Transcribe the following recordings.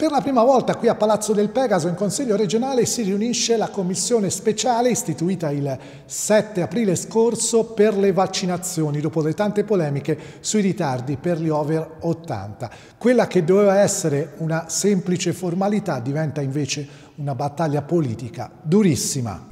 Per la prima volta qui a Palazzo del Pegaso in Consiglio regionale si riunisce la commissione speciale istituita il 7 aprile scorso per le vaccinazioni dopo le tante polemiche sui ritardi per gli over 80. Quella che doveva essere una semplice formalità diventa invece una battaglia politica durissima.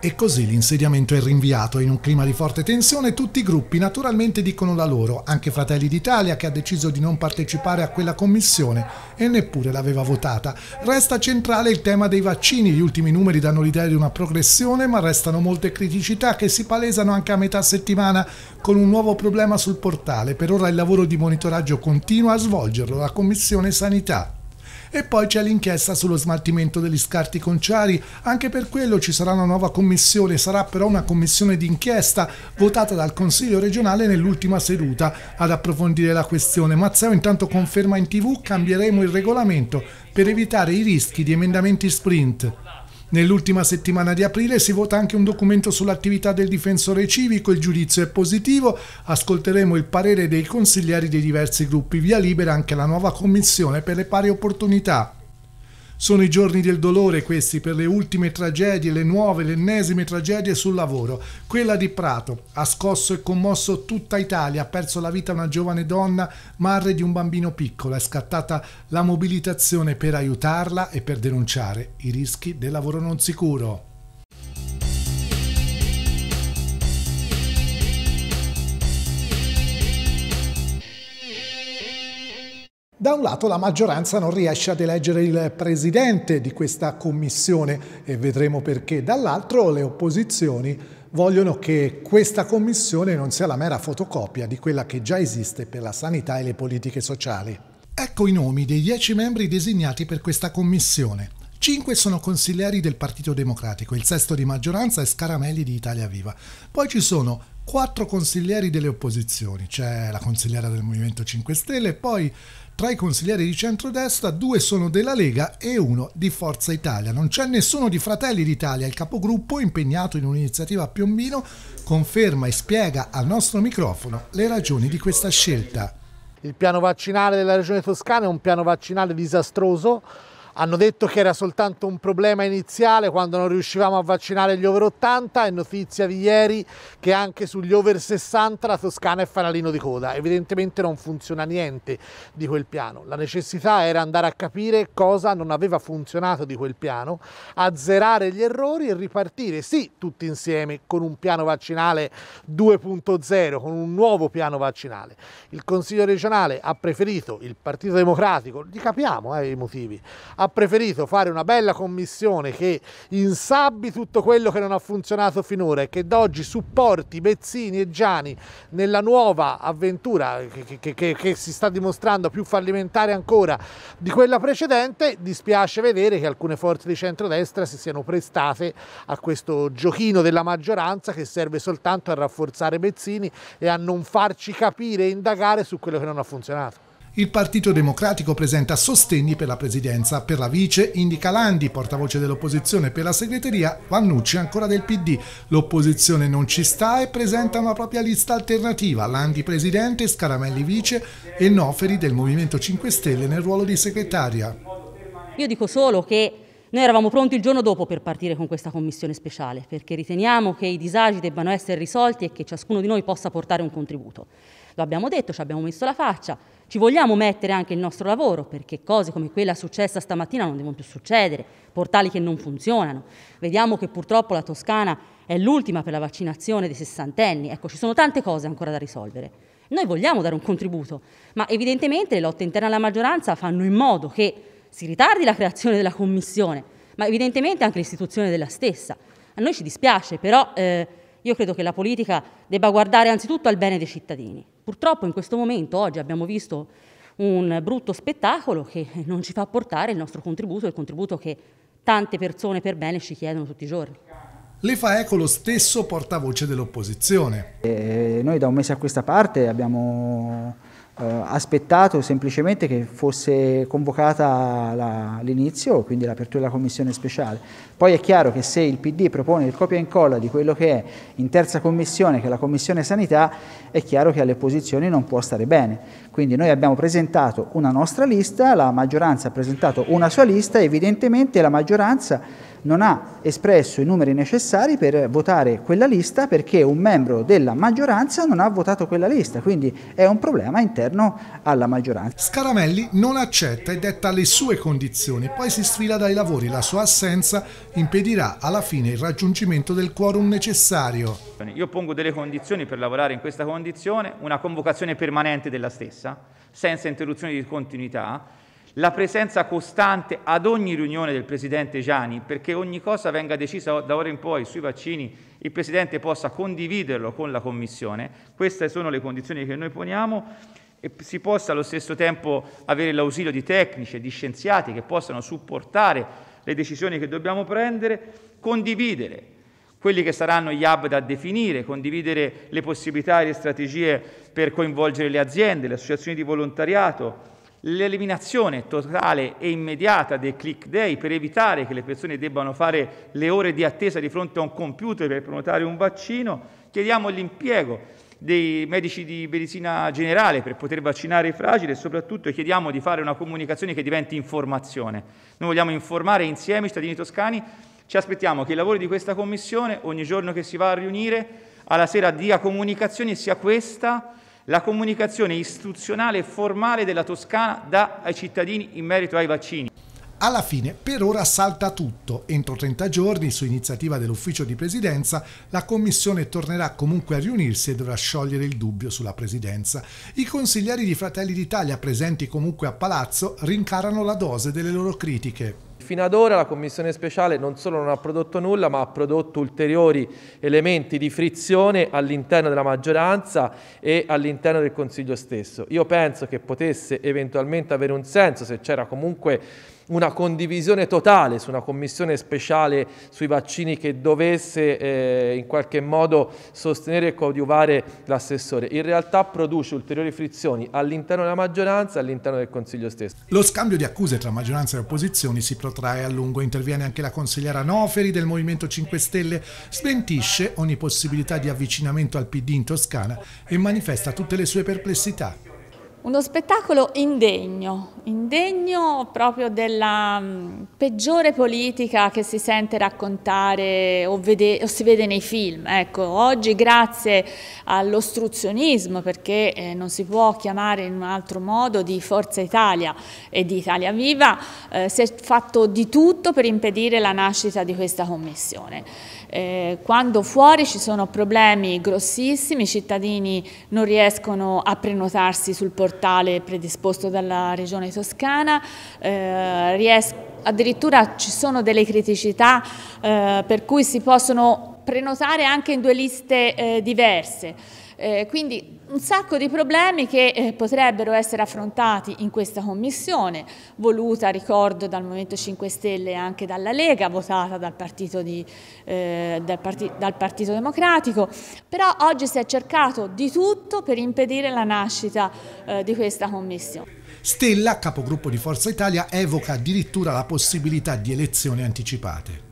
E così l'insediamento è rinviato in un clima di forte tensione tutti i gruppi naturalmente dicono la loro, anche Fratelli d'Italia che ha deciso di non partecipare a quella commissione e neppure l'aveva votata. Resta centrale il tema dei vaccini, gli ultimi numeri danno l'idea di una progressione ma restano molte criticità che si palesano anche a metà settimana con un nuovo problema sul portale. Per ora il lavoro di monitoraggio continua a svolgerlo la Commissione Sanità. E poi c'è l'inchiesta sullo smaltimento degli scarti conciari, anche per quello ci sarà una nuova commissione, sarà però una commissione d'inchiesta votata dal Consiglio regionale nell'ultima seduta ad approfondire la questione. Mazzeo intanto conferma in tv cambieremo il regolamento per evitare i rischi di emendamenti sprint. Nell'ultima settimana di aprile si vota anche un documento sull'attività del difensore civico, il giudizio è positivo, ascolteremo il parere dei consiglieri dei diversi gruppi, via libera anche la nuova commissione per le pari opportunità. Sono i giorni del dolore questi per le ultime tragedie, le nuove, le ennesime tragedie sul lavoro. Quella di Prato ha scosso e commosso tutta Italia, ha perso la vita una giovane donna, madre di un bambino piccolo, è scattata la mobilitazione per aiutarla e per denunciare i rischi del lavoro non sicuro. Da un lato la maggioranza non riesce ad eleggere il presidente di questa commissione e vedremo perché, dall'altro le opposizioni vogliono che questa commissione non sia la mera fotocopia di quella che già esiste per la sanità e le politiche sociali. Ecco i nomi dei dieci membri designati per questa commissione. Cinque sono consiglieri del Partito Democratico, il sesto di maggioranza è Scaramelli di Italia Viva. Poi ci sono quattro consiglieri delle opposizioni, c'è la consigliera del Movimento 5 Stelle, poi tra i consiglieri di centrodestra due sono della Lega e uno di Forza Italia. Non c'è nessuno di Fratelli d'Italia, il capogruppo impegnato in un'iniziativa a Piombino conferma e spiega al nostro microfono le ragioni di questa scelta. Il piano vaccinale della regione toscana è un piano vaccinale disastroso hanno detto che era soltanto un problema iniziale quando non riuscivamo a vaccinare gli over 80 è notizia di ieri che anche sugli over 60 la Toscana è fanalino di coda. Evidentemente non funziona niente di quel piano. La necessità era andare a capire cosa non aveva funzionato di quel piano, azzerare gli errori e ripartire, sì, tutti insieme con un piano vaccinale 2.0, con un nuovo piano vaccinale. Il Consiglio regionale ha preferito il Partito Democratico, li capiamo eh, i motivi, ha ha preferito fare una bella commissione che insabbi tutto quello che non ha funzionato finora e che d'oggi supporti Bezzini e Gianni nella nuova avventura che, che, che, che si sta dimostrando più fallimentare ancora di quella precedente, dispiace vedere che alcune forze di centrodestra si siano prestate a questo giochino della maggioranza che serve soltanto a rafforzare Bezzini e a non farci capire e indagare su quello che non ha funzionato. Il Partito Democratico presenta sostegni per la presidenza, per la vice indica Landi, portavoce dell'opposizione, per la segreteria Vannucci ancora del PD. L'opposizione non ci sta e presenta una propria lista alternativa, Landi presidente, Scaramelli vice e Noferi del Movimento 5 Stelle nel ruolo di segretaria. Io dico solo che noi eravamo pronti il giorno dopo per partire con questa commissione speciale, perché riteniamo che i disagi debbano essere risolti e che ciascuno di noi possa portare un contributo. Lo abbiamo detto, ci abbiamo messo la faccia, ci vogliamo mettere anche il nostro lavoro, perché cose come quella successa stamattina non devono più succedere, portali che non funzionano. Vediamo che purtroppo la Toscana è l'ultima per la vaccinazione dei sessantenni. Ecco, ci sono tante cose ancora da risolvere. Noi vogliamo dare un contributo, ma evidentemente le lotte interne alla maggioranza fanno in modo che si ritardi la creazione della commissione, ma evidentemente anche l'istituzione della stessa. A noi ci dispiace, però eh, io credo che la politica debba guardare anzitutto al bene dei cittadini. Purtroppo in questo momento, oggi, abbiamo visto un brutto spettacolo che non ci fa portare il nostro contributo, il contributo che tante persone per bene ci chiedono tutti i giorni. Le fa eco lo stesso portavoce dell'opposizione. Eh, noi da un mese a questa parte abbiamo eh, aspettato semplicemente che fosse convocata l'inizio, quindi l'apertura della commissione speciale. Poi è chiaro che se il PD propone il copia e incolla di quello che è in terza commissione, che è la commissione sanità, è chiaro che alle posizioni non può stare bene. Quindi noi abbiamo presentato una nostra lista, la maggioranza ha presentato una sua lista, evidentemente la maggioranza non ha espresso i numeri necessari per votare quella lista perché un membro della maggioranza non ha votato quella lista, quindi è un problema interno alla maggioranza. Scaramelli non accetta e detta le sue condizioni, poi si sfila dai lavori, la sua assenza impedirà alla fine il raggiungimento del quorum necessario. Io pongo delle condizioni per lavorare in questa condizione, una convocazione permanente della stessa, senza interruzioni di continuità, la presenza costante ad ogni riunione del Presidente Gianni, perché ogni cosa venga decisa da ora in poi sui vaccini, il Presidente possa condividerlo con la Commissione, queste sono le condizioni che noi poniamo, e si possa allo stesso tempo avere l'ausilio di tecnici e di scienziati che possano supportare le decisioni che dobbiamo prendere, condividere quelli che saranno gli hub da definire, condividere le possibilità e le strategie per coinvolgere le aziende, le associazioni di volontariato, l'eliminazione totale e immediata dei click day per evitare che le persone debbano fare le ore di attesa di fronte a un computer per prenotare un vaccino, chiediamo l'impiego dei medici di medicina generale per poter vaccinare i fragili e soprattutto chiediamo di fare una comunicazione che diventi informazione. Noi vogliamo informare insieme i cittadini toscani, ci aspettiamo che i lavori di questa commissione ogni giorno che si va a riunire alla sera dia comunicazione sia questa la comunicazione istituzionale e formale della Toscana dà ai cittadini in merito ai vaccini. Alla fine, per ora salta tutto. Entro 30 giorni, su iniziativa dell'ufficio di presidenza, la Commissione tornerà comunque a riunirsi e dovrà sciogliere il dubbio sulla presidenza. I consiglieri di Fratelli d'Italia presenti comunque a Palazzo rincarano la dose delle loro critiche fino ad ora la Commissione speciale non solo non ha prodotto nulla, ma ha prodotto ulteriori elementi di frizione all'interno della maggioranza e all'interno del Consiglio stesso. Io penso che potesse eventualmente avere un senso se c'era comunque una condivisione totale su una commissione speciale sui vaccini che dovesse eh, in qualche modo sostenere e coadiuvare l'assessore. In realtà produce ulteriori frizioni all'interno della maggioranza e all'interno del Consiglio stesso. Lo scambio di accuse tra maggioranza e opposizioni si protrae a lungo. Interviene anche la consigliera Noferi del Movimento 5 Stelle, smentisce ogni possibilità di avvicinamento al PD in Toscana e manifesta tutte le sue perplessità. Uno spettacolo indegno, indegno proprio della mm, peggiore politica che si sente raccontare o, vede, o si vede nei film. Ecco, oggi grazie all'ostruzionismo, perché eh, non si può chiamare in un altro modo, di Forza Italia e di Italia Viva, eh, si è fatto di tutto per impedire la nascita di questa commissione. Eh, quando fuori ci sono problemi grossissimi, i cittadini non riescono a prenotarsi sul portale predisposto dalla Regione Toscana, eh, addirittura ci sono delle criticità eh, per cui si possono prenotare anche in due liste eh, diverse. Eh, quindi un sacco di problemi che eh, potrebbero essere affrontati in questa commissione, voluta, ricordo, dal Movimento 5 Stelle e anche dalla Lega, votata dal Partito, di, eh, dal, Parti, dal Partito, Democratico, però oggi si è cercato di tutto per impedire la nascita eh, di questa commissione. Stella, capogruppo di Forza Italia, evoca addirittura la possibilità di elezioni anticipate.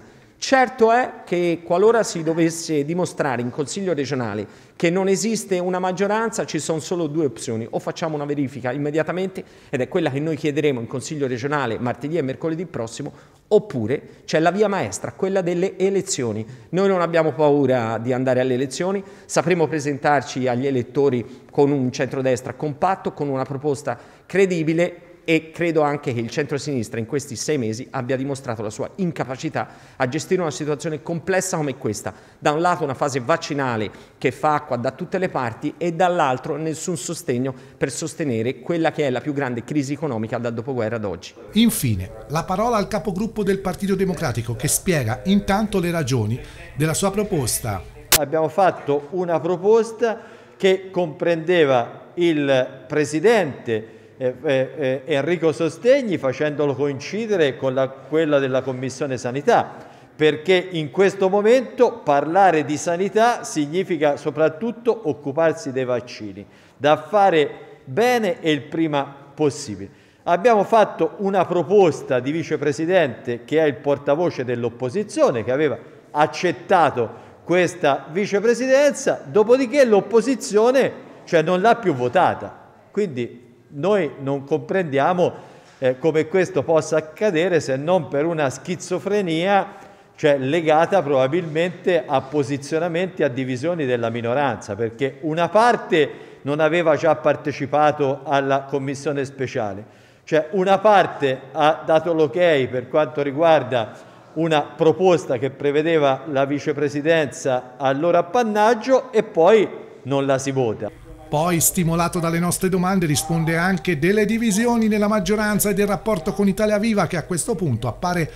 Certo è che qualora si dovesse dimostrare in Consiglio regionale che non esiste una maggioranza, ci sono solo due opzioni. O facciamo una verifica immediatamente, ed è quella che noi chiederemo in Consiglio regionale martedì e mercoledì prossimo, oppure c'è la via maestra, quella delle elezioni. Noi non abbiamo paura di andare alle elezioni, sapremo presentarci agli elettori con un centrodestra compatto, con una proposta credibile e credo anche che il centro-sinistra in questi sei mesi abbia dimostrato la sua incapacità a gestire una situazione complessa come questa. Da un lato una fase vaccinale che fa acqua da tutte le parti e dall'altro nessun sostegno per sostenere quella che è la più grande crisi economica dal dopoguerra ad oggi. Infine, la parola al capogruppo del Partito Democratico che spiega intanto le ragioni della sua proposta. Abbiamo fatto una proposta che comprendeva il Presidente eh, eh, eh, Enrico Sostegni facendolo coincidere con la, quella della Commissione Sanità perché in questo momento parlare di sanità significa soprattutto occuparsi dei vaccini, da fare bene e il prima possibile. Abbiamo fatto una proposta di vicepresidente che è il portavoce dell'opposizione che aveva accettato questa vicepresidenza, dopodiché l'opposizione cioè, non l'ha più votata. Quindi noi non comprendiamo eh, come questo possa accadere se non per una schizofrenia cioè legata probabilmente a posizionamenti, a divisioni della minoranza, perché una parte non aveva già partecipato alla commissione speciale, cioè una parte ha dato l'ok per quanto riguarda una proposta che prevedeva la vicepresidenza all'ora appannaggio e poi non la si vota. Poi, stimolato dalle nostre domande, risponde anche delle divisioni nella maggioranza e del rapporto con Italia Viva che a questo punto appare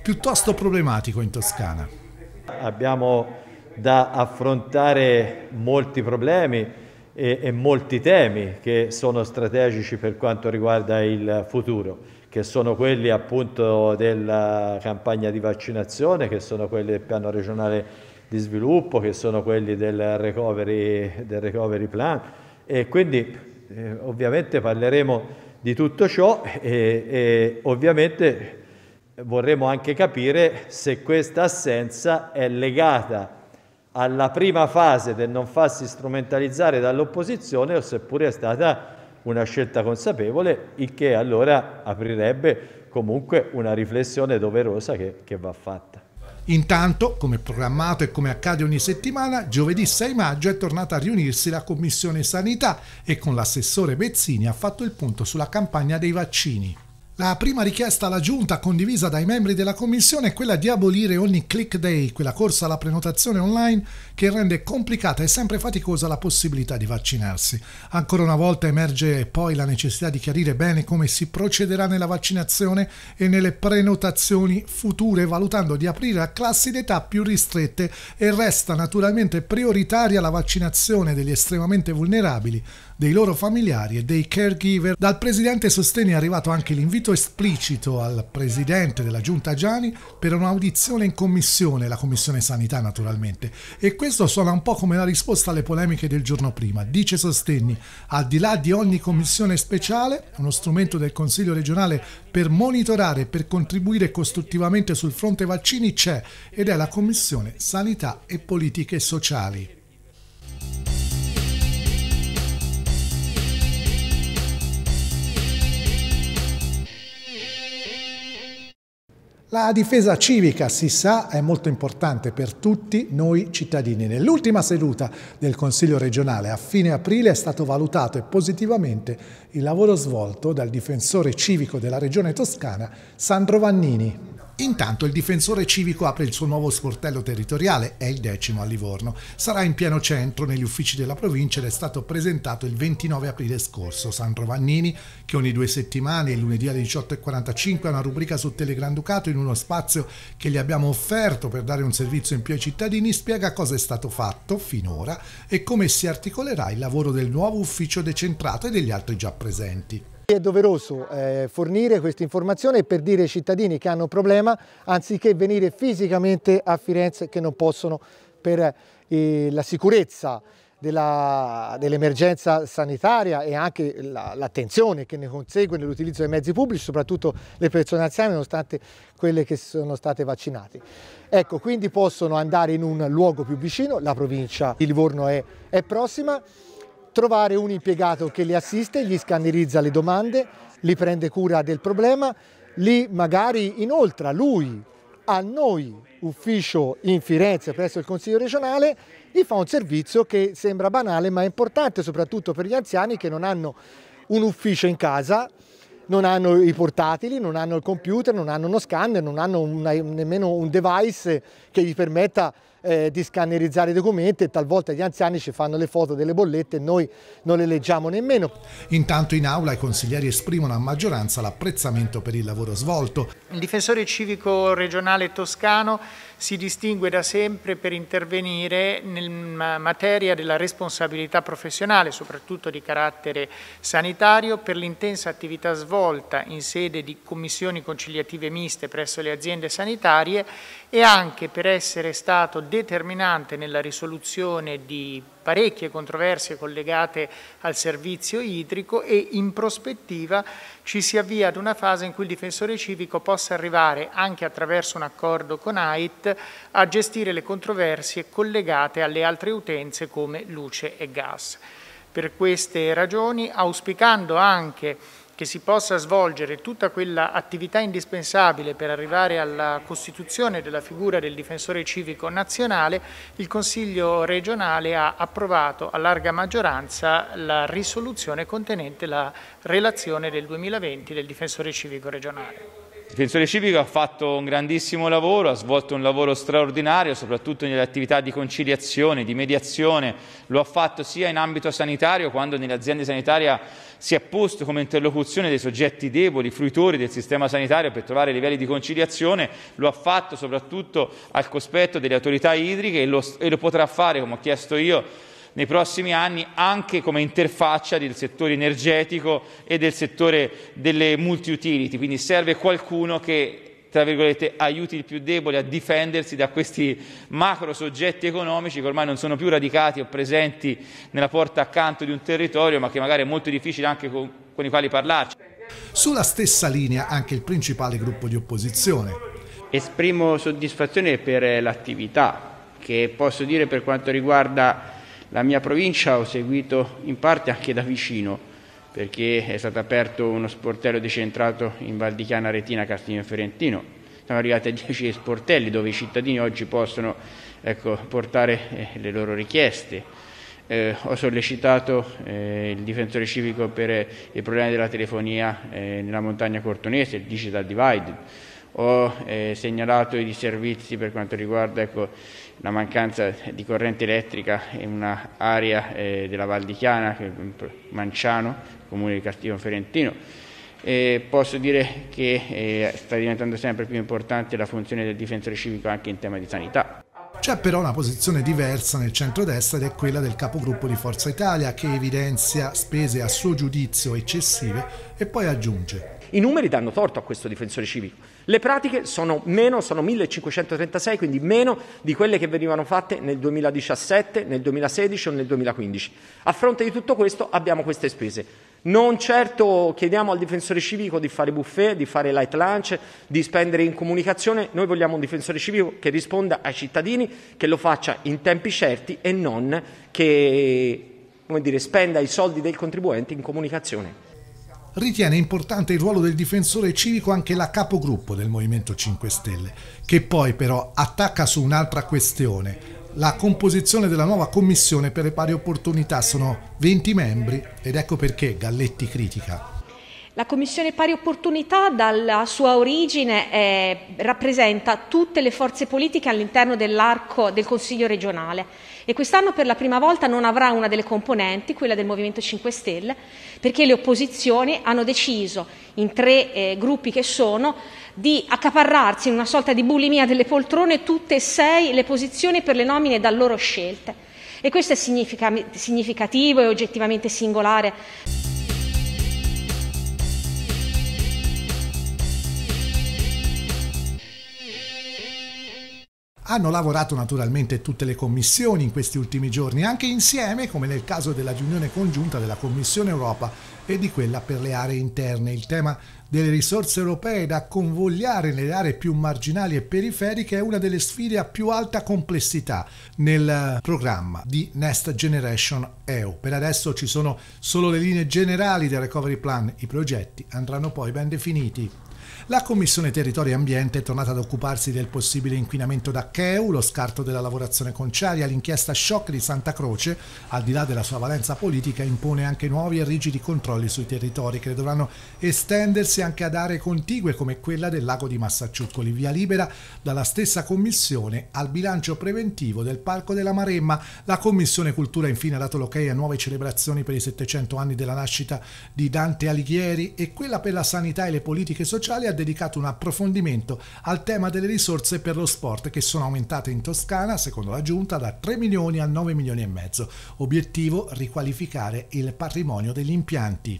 piuttosto problematico in Toscana. Abbiamo da affrontare molti problemi e, e, molti temi che sono strategici per quanto riguarda il futuro, che sono quelli appunto della campagna di vaccinazione, che sono quelli del piano regionale di sviluppo che sono quelli del recovery, del recovery plan e quindi eh, ovviamente parleremo di tutto ciò e, e ovviamente vorremmo anche capire se questa assenza è legata alla prima fase del non farsi strumentalizzare dall'opposizione o seppure è stata una scelta consapevole, il che allora aprirebbe comunque una riflessione doverosa che, che va fatta. Intanto, come programmato e come accade ogni settimana, giovedì 6 maggio è tornata a riunirsi la Commissione Sanità e con l'assessore Bezzini ha fatto il punto sulla campagna dei vaccini. La prima richiesta alla Giunta condivisa dai membri della Commissione è quella di abolire ogni click day, quella corsa alla prenotazione online che rende complicata e sempre faticosa la possibilità di vaccinarsi. Ancora una volta emerge poi la necessità di chiarire bene come si procederà nella vaccinazione e nelle prenotazioni future, valutando di aprire a classi d'età più ristrette e resta naturalmente prioritaria la vaccinazione degli estremamente vulnerabili, dei loro familiari e dei caregiver. Dal presidente Sosteni è arrivato anche l'invito esplicito al presidente della giunta Gianni per un'audizione in commissione, la commissione sanità naturalmente. E questo suona un po' come la risposta alle polemiche del giorno prima. Dice Sosteni, al di là di ogni commissione speciale, uno strumento del Consiglio regionale per monitorare e per contribuire costruttivamente sul fronte vaccini c'è ed è la commissione sanità e politiche sociali. La difesa civica, si sa, è molto importante per tutti noi cittadini. Nell'ultima seduta del Consiglio regionale a fine aprile è stato valutato positivamente il lavoro svolto dal difensore civico della Regione Toscana, Sandro Vannini. Intanto il difensore civico apre il suo nuovo sportello territoriale, è il decimo a Livorno. Sarà in pieno centro negli uffici della provincia ed è stato presentato il 29 aprile scorso. Sandro Vannini, che ogni due settimane, il lunedì alle 18.45, ha una rubrica su Telegranducato in uno spazio che gli abbiamo offerto per dare un servizio in più ai cittadini, spiega cosa è stato fatto finora e come si articolerà il lavoro del nuovo ufficio decentrato e degli altri già presenti. È doveroso eh, fornire questa informazione per dire ai cittadini che hanno un problema anziché venire fisicamente a Firenze che non possono per eh, la sicurezza dell'emergenza dell sanitaria e anche l'attenzione la, che ne consegue nell'utilizzo dei mezzi pubblici, soprattutto le persone anziane, nonostante quelle che sono state vaccinate. Ecco, quindi possono andare in un luogo più vicino, la provincia di Livorno è, è prossima, trovare un impiegato che li assiste, gli scannerizza le domande, li prende cura del problema, li magari inoltre lui a noi, ufficio in Firenze presso il Consiglio regionale, gli fa un servizio che sembra banale ma è importante soprattutto per gli anziani che non hanno un ufficio in casa, non hanno i portatili, non hanno il computer, non hanno uno scanner, non hanno una, nemmeno un device che gli permetta eh, di scannerizzare i documenti e talvolta gli anziani ci fanno le foto delle bollette e noi non le leggiamo nemmeno. Intanto in aula i consiglieri esprimono a maggioranza l'apprezzamento per il lavoro svolto. Il difensore civico regionale toscano si distingue da sempre per intervenire in materia della responsabilità professionale, soprattutto di carattere sanitario, per l'intensa attività svolta in sede di commissioni conciliative miste presso le aziende sanitarie e anche per essere stato determinante nella risoluzione di parecchie controversie collegate al servizio idrico e in prospettiva ci si avvia ad una fase in cui il difensore civico possa arrivare anche attraverso un accordo con AIT a gestire le controversie collegate alle altre utenze come luce e gas. Per queste ragioni, auspicando anche che si possa svolgere tutta quella attività indispensabile per arrivare alla costituzione della figura del difensore civico nazionale, il Consiglio regionale ha approvato a larga maggioranza la risoluzione contenente la relazione del 2020 del difensore civico regionale. Il difensore civico ha fatto un grandissimo lavoro, ha svolto un lavoro straordinario, soprattutto nelle attività di conciliazione, di mediazione, lo ha fatto sia in ambito sanitario quando nell'azienda sanitaria si è posto come interlocuzione dei soggetti deboli, fruitori del sistema sanitario per trovare livelli di conciliazione, lo ha fatto soprattutto al cospetto delle autorità idriche e lo, e lo potrà fare, come ho chiesto io, nei prossimi anni anche come interfaccia del settore energetico e del settore delle multi-utility, quindi serve qualcuno che tra virgolette, aiuti il più debole a difendersi da questi macro soggetti economici che ormai non sono più radicati o presenti nella porta accanto di un territorio, ma che magari è molto difficile anche con, con i quali parlarci. Sulla stessa linea anche il principale gruppo di opposizione. Esprimo soddisfazione per eh, l'attività che posso dire per quanto riguarda la mia provincia ho seguito in parte anche da vicino perché è stato aperto uno sportello decentrato in Val di Chiana, Retina, Castigno Fiorentino. Siamo arrivati a 10 sportelli dove i cittadini oggi possono ecco, portare eh, le loro richieste. Eh, ho sollecitato eh, il difensore civico per eh, i problemi della telefonia eh, nella montagna cortonese, il digital divide. Ho eh, segnalato i disservizi per quanto riguarda ecco, la mancanza di corrente elettrica in un'area eh, della Val di Chiana, Manciano, comune di Castiglione Ferentino. Eh, posso dire che eh, sta diventando sempre più importante la funzione del difensore civico anche in tema di sanità. C'è però una posizione diversa nel centrodestra ed è quella del capogruppo di Forza Italia che evidenzia spese a suo giudizio eccessive e poi aggiunge i numeri danno torto a questo difensore civico. Le pratiche sono meno, sono 1536, quindi meno di quelle che venivano fatte nel 2017, nel 2016 o nel 2015. A fronte di tutto questo abbiamo queste spese. Non certo chiediamo al difensore civico di fare buffet, di fare light lunch, di spendere in comunicazione, noi vogliamo un difensore civico che risponda ai cittadini, che lo faccia in tempi certi e non che come dire, spenda i soldi del contribuente in comunicazione ritiene importante il ruolo del difensore civico anche la capogruppo del Movimento 5 Stelle, che poi però attacca su un'altra questione. La composizione della nuova commissione per le pari opportunità sono 20 membri ed ecco perché Galletti critica. La Commissione Pari Opportunità dalla sua origine eh, rappresenta tutte le forze politiche all'interno dell'arco del Consiglio regionale e quest'anno per la prima volta non avrà una delle componenti, quella del Movimento 5 Stelle, perché le opposizioni hanno deciso in tre eh, gruppi che sono di accaparrarsi in una sorta di bulimia delle poltrone tutte e sei le posizioni per le nomine da loro scelte. E questo è significativo e oggettivamente singolare. Hanno lavorato naturalmente tutte le commissioni in questi ultimi giorni, anche insieme, come nel caso della riunione congiunta della Commissione Europa e di quella per le aree interne. Il tema delle risorse europee da convogliare nelle aree più marginali e periferiche è una delle sfide a più alta complessità nel programma di Next Generation EU. Per adesso ci sono solo le linee generali del Recovery Plan, i progetti andranno poi ben definiti. La Commissione Territorio e Ambiente è tornata ad occuparsi del possibile inquinamento da Cheu, lo scarto della lavorazione conciaria, l'inchiesta shock di Santa Croce, al di là della sua valenza politica, impone anche nuovi e rigidi controlli sui territori che dovranno estendersi anche ad aree contigue come quella del lago di Massacciuccoli, via libera dalla stessa Commissione al bilancio preventivo del Parco della Maremma. La Commissione Cultura infine ha dato l'ok a nuove celebrazioni per i 700 anni della nascita di Dante Alighieri e quella per la sanità e le politiche sociali Italia ha dedicato un approfondimento al tema delle risorse per lo sport che sono aumentate in Toscana, secondo la Giunta, da 3 milioni a 9 milioni e mezzo. Obiettivo riqualificare il patrimonio degli impianti.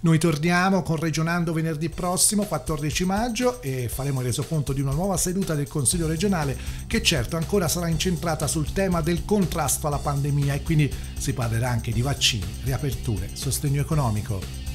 Noi torniamo con Regionando venerdì prossimo, 14 maggio, e faremo il resoconto di una nuova seduta del Consiglio regionale che certo ancora sarà incentrata sul tema del contrasto alla pandemia e quindi si parlerà anche di vaccini, riaperture, sostegno economico.